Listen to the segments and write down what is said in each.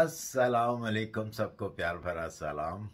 असलकम सबको प्यार भरा सलाम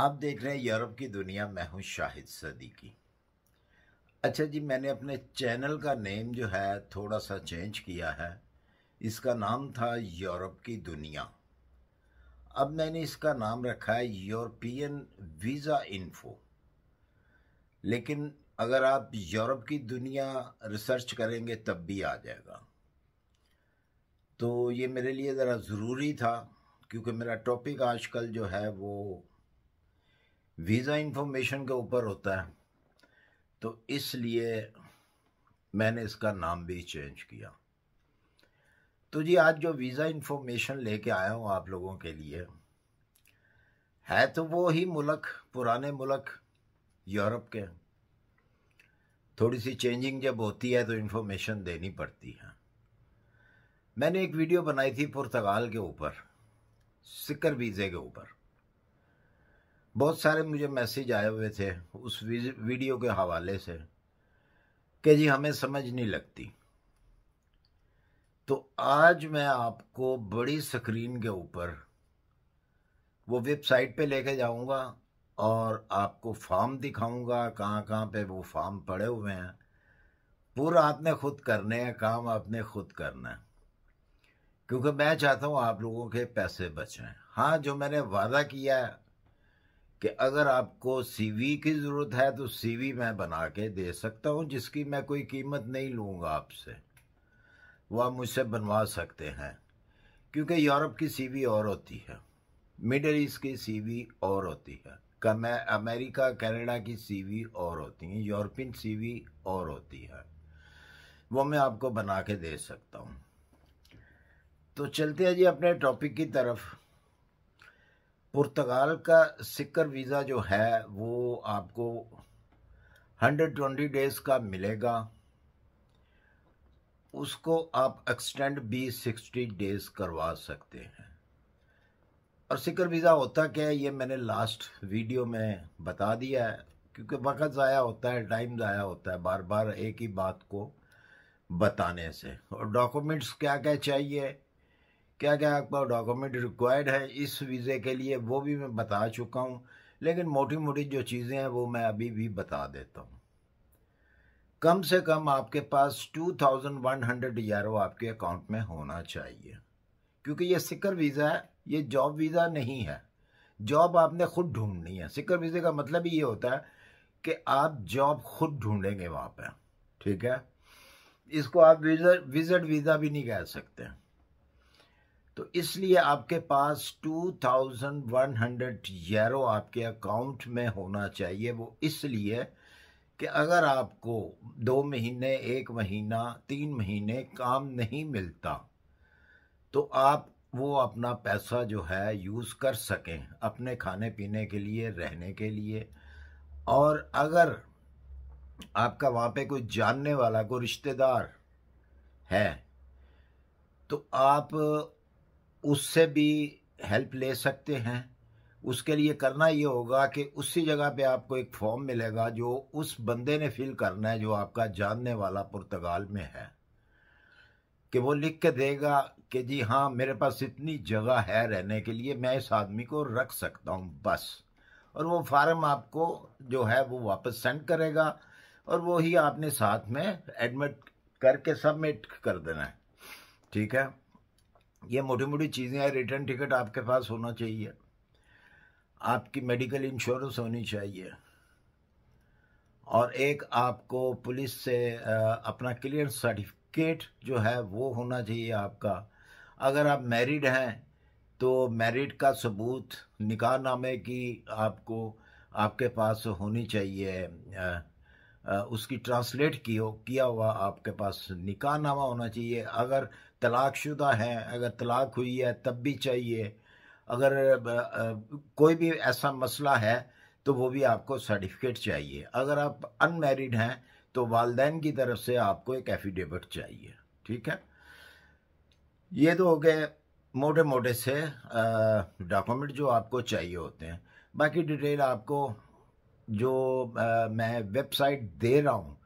आप देख रहे हैं यूरोप की दुनिया मैं हूं शाहिद सदीकी अच्छा जी मैंने अपने चैनल का नेम जो है थोड़ा सा चेंज किया है इसका नाम था यूरोप की दुनिया अब मैंने इसका नाम रखा है यूरोपियन वीज़ा इन्फो लेकिन अगर आप यूरोप की दुनिया रिसर्च करेंगे तब भी आ जाएगा तो ये मेरे लिए ज़रा ज़रूरी था क्योंकि मेरा टॉपिक आजकल जो है वो वीज़ा इन्फॉर्मेशन के ऊपर होता है तो इसलिए मैंने इसका नाम भी चेंज किया तो जी आज जो वीज़ा इन्फॉर्मेशन लेके आया हूँ आप लोगों के लिए है तो वो ही मुल्क पुराने मुल्क यूरोप के थोड़ी सी चेंजिंग जब होती है तो इन्फॉर्मेशन देनी पड़ती है मैंने एक वीडियो बनाई थी पुर्तगाल के ऊपर सिकर वीज़े के ऊपर बहुत सारे मुझे मैसेज आए हुए थे उस वीडियो के हवाले से कि जी हमें समझ नहीं लगती तो आज मैं आपको बड़ी स्क्रीन के ऊपर वो वेबसाइट पे लेके जाऊंगा और आपको फार्म दिखाऊंगा कहाँ कहाँ पे वो फार्म पड़े हुए हैं पूरा आपने खुद करने हैं काम आपने खुद करना है क्योंकि मैं चाहता हूँ आप लोगों के पैसे बचें हाँ जो मैंने वादा किया है कि अगर आपको सीवी की ज़रूरत है तो सीवी मैं बना के दे सकता हूँ जिसकी मैं कोई कीमत नहीं लूँगा आपसे वो आप मुझसे बनवा सकते हैं क्योंकि यूरोप की सीवी और होती है मिडल ईस्ट की सीवी और होती है अमेरिका कनाडा की सीवी और होती है यूरोपियन सीवी और होती है वो मैं आपको बना के दे सकता हूँ तो चलते हैं जी अपने टॉपिक की तरफ पुर्तगाल का सिक्कर वीज़ा जो है वो आपको 120 डेज़ का मिलेगा उसको आप एक्सटेंड भी 60 डेज़ करवा सकते हैं और सिक्कर वीज़ा होता क्या है ये मैंने लास्ट वीडियो में बता दिया है क्योंकि वक्त ज़ाया होता है टाइम ज़ाया होता है बार बार एक ही बात को बताने से और डॉक्यूमेंट्स क्या क्या चाहिए क्या क्या आपका डॉक्यूमेंट रिक्वायर्ड है इस वीज़े के लिए वो भी मैं बता चुका हूँ लेकिन मोटी मोटी जो चीज़ें हैं वो मैं अभी भी बता देता हूँ कम से कम आपके पास टू थाउजेंड वन हंड्रेड यारो आपके अकाउंट में होना चाहिए क्योंकि ये सिकर वीज़ा है ये जॉब वीज़ा नहीं है जॉब आपने खुद ढूंढनी है सिकर वीज़े का मतलब ही ये होता है कि आप जॉब खुद ढूंढेंगे वहाँ पर ठीक है इसको आप विजट विजट वीज़ा भी नहीं कह सकते तो इसलिए आपके पास 2100 यूरो आपके अकाउंट में होना चाहिए वो इसलिए कि अगर आपको दो महीने एक महीना तीन महीने काम नहीं मिलता तो आप वो अपना पैसा जो है यूज़ कर सकें अपने खाने पीने के लिए रहने के लिए और अगर आपका वहाँ पे कोई जानने वाला कोई रिश्तेदार है तो आप उससे भी हेल्प ले सकते हैं उसके लिए करना ये होगा कि उसी जगह पे आपको एक फॉर्म मिलेगा जो उस बंदे ने फिल करना है जो आपका जानने वाला पुर्तगाल में है कि वो लिख के देगा कि जी हाँ मेरे पास इतनी जगह है रहने के लिए मैं इस आदमी को रख सकता हूँ बस और वो फार्म आपको जो है वो वापस सेंड करेगा और वो ही आपने साथ में एडमिट करके सबमिट कर देना है ठीक है ये मोटी मोटी चीज़ें हैं रिटर्न टिकट आपके पास होना चाहिए आपकी मेडिकल इंश्योरेंस होनी चाहिए और एक आपको पुलिस से अपना क्लियर सर्टिफिकेट जो है वो होना चाहिए आपका अगर आप मैरिड हैं तो मैरिड का सबूत निकाह नामे की आपको आपके पास होनी चाहिए उसकी ट्रांसलेट की हो किया हुआ आपके पास निकाह नामा होना चाहिए अगर तलाकशुदा हैं अगर तलाक हुई है तब भी चाहिए अगर कोई भी ऐसा मसला है तो वो भी आपको सर्टिफिकेट चाहिए अगर आप अनमेरिड हैं तो वालदेन की तरफ से आपको एक एफिडेविट चाहिए ठीक है ये तो हो गए मोटे मोटे से डॉक्यूमेंट जो आपको चाहिए होते हैं बाकी डिटेल आपको जो आ, मैं वेबसाइट दे रहा हूँ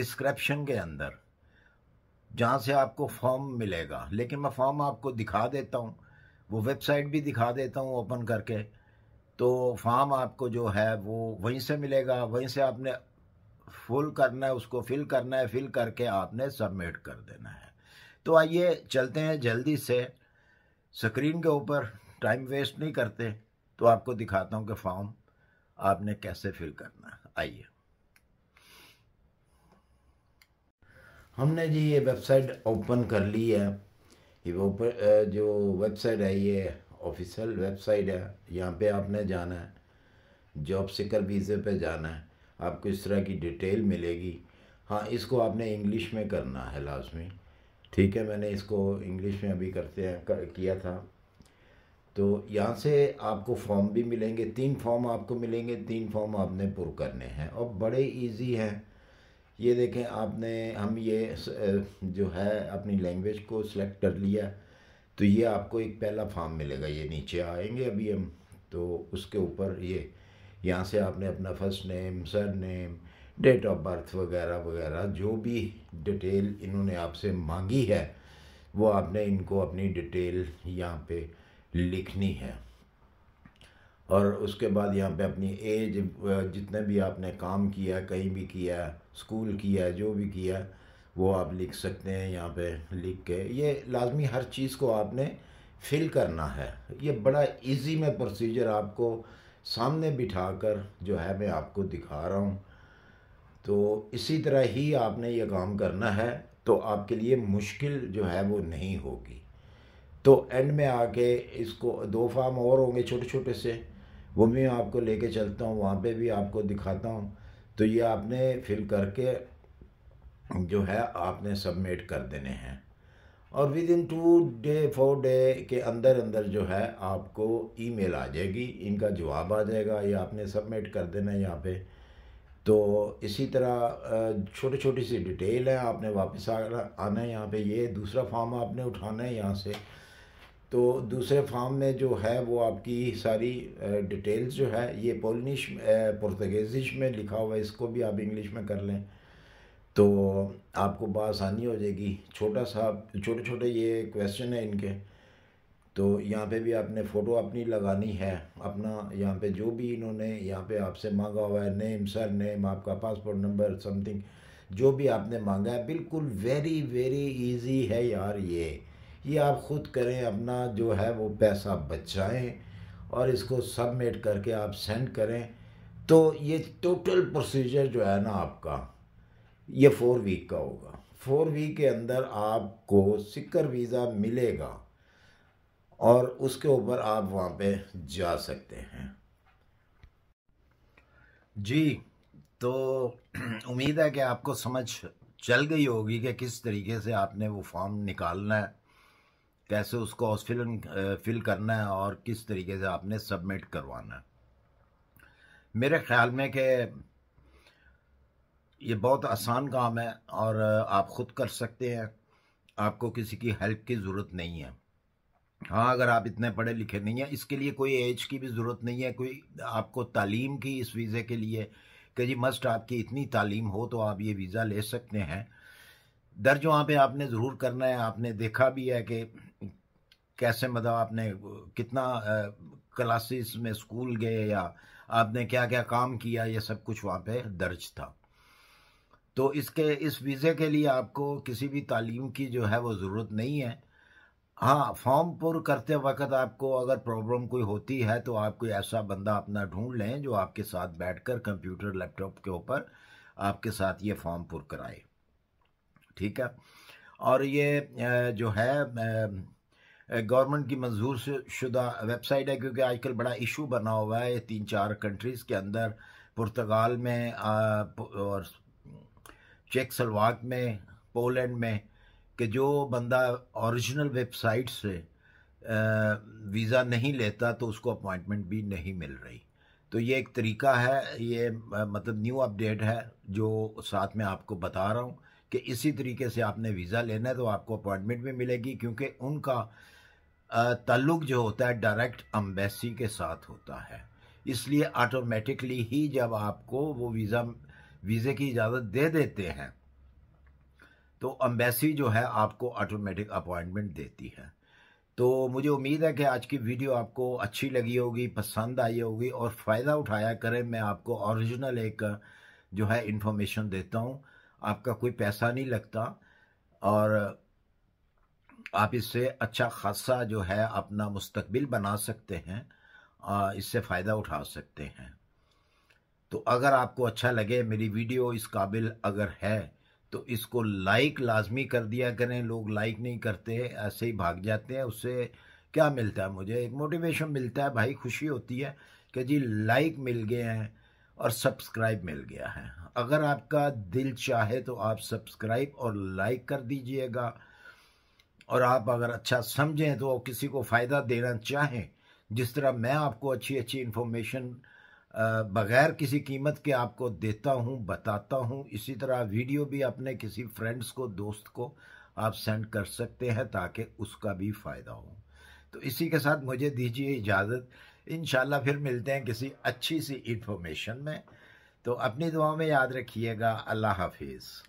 डिस्क्रिप्शन के अंदर जहाँ से आपको फॉर्म मिलेगा लेकिन मैं फॉर्म आपको दिखा देता हूँ वो वेबसाइट भी दिखा देता हूँ ओपन करके तो फॉर्म आपको जो है वो वहीं से मिलेगा वहीं से आपने फुल करना है उसको फिल करना है फिल करके आपने सबमिट कर देना है तो आइए चलते हैं जल्दी से स्क्रीन के ऊपर टाइम वेस्ट नहीं करते तो आपको दिखाता हूँ कि फॉर्म आपने कैसे फिल करना है आइए हमने जी ये वेबसाइट ओपन कर ली है ये वो जो वेबसाइट है ये ऑफिशियल वेबसाइट है यहाँ पे आपने जाना है जॉब सिकर वीज़े पे जाना है आपको इस तरह की डिटेल मिलेगी हाँ इसको आपने इंग्लिश में करना है लाजमी ठीक है मैंने इसको इंग्लिश में अभी करते हैं कर, किया था तो यहाँ से आपको फॉर्म भी मिलेंगे तीन फॉर्म आपको मिलेंगे तीन फॉर्म आपने पुर करने हैं और बड़े इजी हैं ये देखें आपने हम ये जो है अपनी लैंग्वेज को सिलेक्ट कर लिया तो ये आपको एक पहला फॉर्म मिलेगा ये नीचे आएंगे अभी हम तो उसके ऊपर ये यहाँ से आपने अपना first name surname date of birth वगैरह वगैरह जो भी डिटेल इन्होंने आपसे मांगी है वो आपने इनको अपनी डिटेल यहाँ पे लिखनी है और उसके बाद यहाँ पे अपनी एज जितने भी आपने काम किया कहीं भी किया स्कूल किया जो भी किया वो आप लिख सकते हैं यहाँ पे लिख के ये लाजमी हर चीज़ को आपने फिल करना है ये बड़ा इजी में प्रोसीजर आपको सामने बिठा कर जो है मैं आपको दिखा रहा हूँ तो इसी तरह ही आपने ये काम करना है तो आपके लिए मुश्किल जो है वो नहीं होगी तो एंड में आके इसको दो फार्म और होंगे छोटे छोटे से वो भी मैं आपको लेके चलता हूँ वहाँ पे भी आपको दिखाता हूँ तो ये आपने फिल करके जो है आपने सबमिट कर देने हैं और within two day four day के अंदर अंदर जो है आपको ईमेल आ जाएगी इनका जवाब आ जाएगा ये आपने सबमिट कर देना है यहाँ पे तो इसी तरह छोटी छोटी सी डिटेल है आपने वापस आना आना है यहाँ पे ये दूसरा फॉर्म आपने उठाना है यहाँ से तो दूसरे फॉर्म में जो है वो आपकी सारी डिटेल्स जो है ये पोलिश पुर्तगेजिश में लिखा हुआ है इसको भी आप इंग्लिश में कर लें तो आपको बसानी हो जाएगी छोटा सा छोटे छोटे ये क्वेश्चन है इनके तो यहाँ पे भी आपने फ़ोटो अपनी लगानी है अपना यहाँ पे जो भी इन्होंने यहाँ पे आपसे मांगा हुआ है नेम सर नेम आपका पासपोर्ट नंबर समथिंग जो भी आपने मांगा है बिल्कुल वेरी वेरी इजी है यार ये ये आप ख़ुद करें अपना जो है वो पैसा बचाएं और इसको सबमिट करके आप सेंड करें तो ये टोटल प्रोसीजर जो है ना आपका ये फोर वीक का होगा फोर वीक के अंदर आपको सिक्कर वीज़ा मिलेगा और उसके ऊपर आप वहाँ पे जा सकते हैं जी तो उम्मीद है कि आपको समझ चल गई होगी कि किस तरीके से आपने वो फॉर्म निकालना है कैसे उसको हॉस्पिटल फिल, फिल करना है और किस तरीके से आपने सबमिट करवाना है मेरे ख्याल में कि ये बहुत आसान काम है और आप ख़ुद कर सकते हैं आपको किसी की हेल्प की ज़रूरत नहीं है हाँ अगर आप इतने पढ़े लिखे नहीं हैं इसके लिए कोई एज की भी ज़रूरत नहीं है कोई आपको तालीम की इस वीज़े के लिए कि जी मस्ट आपकी इतनी तालीम हो तो आप ये वीज़ा ले सकते हैं दर्ज वहाँ पे आपने ज़रूर करना है आपने देखा भी है कि कैसे मतलब आपने कितना क्लासेस में स्कूल गए या आपने क्या क्या काम किया ये सब कुछ वहाँ पे दर्ज था तो इसके इस वीज़े के लिए आपको किसी भी तालीम की जो है वो ज़रूरत नहीं है हाँ फॉर्म पुर करते वक्त आपको अगर प्रॉब्लम कोई होती है तो आप कोई ऐसा बंदा अपना ढूंढ लें जो आपके साथ बैठकर कंप्यूटर लैपटॉप के ऊपर आपके साथ ये फॉर्म पुर कराए ठीक है और ये जो है गवर्नमेंट की मंजूर शुदा वेबसाइट है क्योंकि आजकल बड़ा इशू बना हुआ है तीन चार कंट्रीज़ के अंदर पुर्तगाल में और चेक सलवाक में पोलैंड में कि जो बंदा ओरिजिनल वेबसाइट से वीज़ा नहीं लेता तो उसको अपॉइंटमेंट भी नहीं मिल रही तो ये एक तरीका है ये मतलब न्यू अपडेट है जो साथ में आपको बता रहा हूँ कि इसी तरीके से आपने वीज़ा लेना है तो आपको अपॉइंटमेंट भी मिलेगी क्योंकि उनका ताल्लुक जो होता है डायरेक्ट अम्बेसी के साथ होता है इसलिए ऑटोमेटिकली ही जब आपको वो वीज़ा वीज़े की इजाज़त दे देते हैं तो अम्बेसी जो है आपको ऑटोमेटिक अपॉइंटमेंट देती है तो मुझे उम्मीद है कि आज की वीडियो आपको अच्छी लगी होगी पसंद आई होगी और फ़ायदा उठाया करें मैं आपको ओरिजिनल एक जो है इन्फॉर्मेशन देता हूँ आपका कोई पैसा नहीं लगता और आप इससे अच्छा खासा जो है अपना मुस्तबिल बना सकते हैं इससे फ़ायदा उठा सकते हैं तो अगर आपको अच्छा लगे मेरी वीडियो इस काबिल अगर है तो इसको लाइक लाजमी कर दिया करें लोग लाइक नहीं करते ऐसे ही भाग जाते हैं उससे क्या मिलता है मुझे एक मोटिवेशन मिलता है भाई खुशी होती है कि जी लाइक मिल गए हैं और सब्सक्राइब मिल गया है अगर आपका दिल चाहे तो आप सब्सक्राइब और लाइक कर दीजिएगा और आप अगर अच्छा समझें तो किसी को फ़ायदा देना चाहें जिस तरह मैं आपको अच्छी अच्छी इन्फॉर्मेशन बग़ैर किसी कीमत के आपको देता हूँ बताता हूँ इसी तरह वीडियो भी अपने किसी फ्रेंड्स को दोस्त को आप सेंड कर सकते हैं ताकि उसका भी फ़ायदा हो तो इसी के साथ मुझे दीजिए इजाज़त इन फिर मिलते हैं किसी अच्छी सी इन्फॉर्मेशन में तो अपनी दुआ में याद रखिएगा अल्लाह हाफिज़